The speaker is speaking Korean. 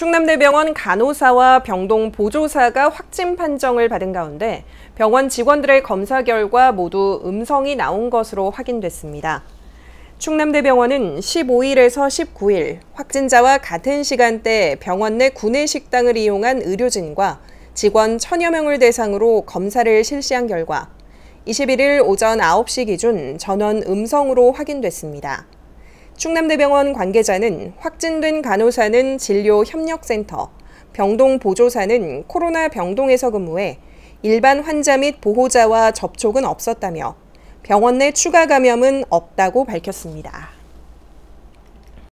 충남대병원 간호사와 병동 보조사가 확진 판정을 받은 가운데 병원 직원들의 검사 결과 모두 음성이 나온 것으로 확인됐습니다. 충남대병원은 15일에서 19일 확진자와 같은 시간대 병원 내 구내 식당을 이용한 의료진과 직원 천여 명을 대상으로 검사를 실시한 결과 21일 오전 9시 기준 전원 음성으로 확인됐습니다. 충남대병원 관계자는 확진된 간호사는 진료협력센터, 병동 보조사는 코로나 병동에서 근무해 일반 환자 및 보호자와 접촉은 없었다며 병원 내 추가 감염은 없다고 밝혔습니다.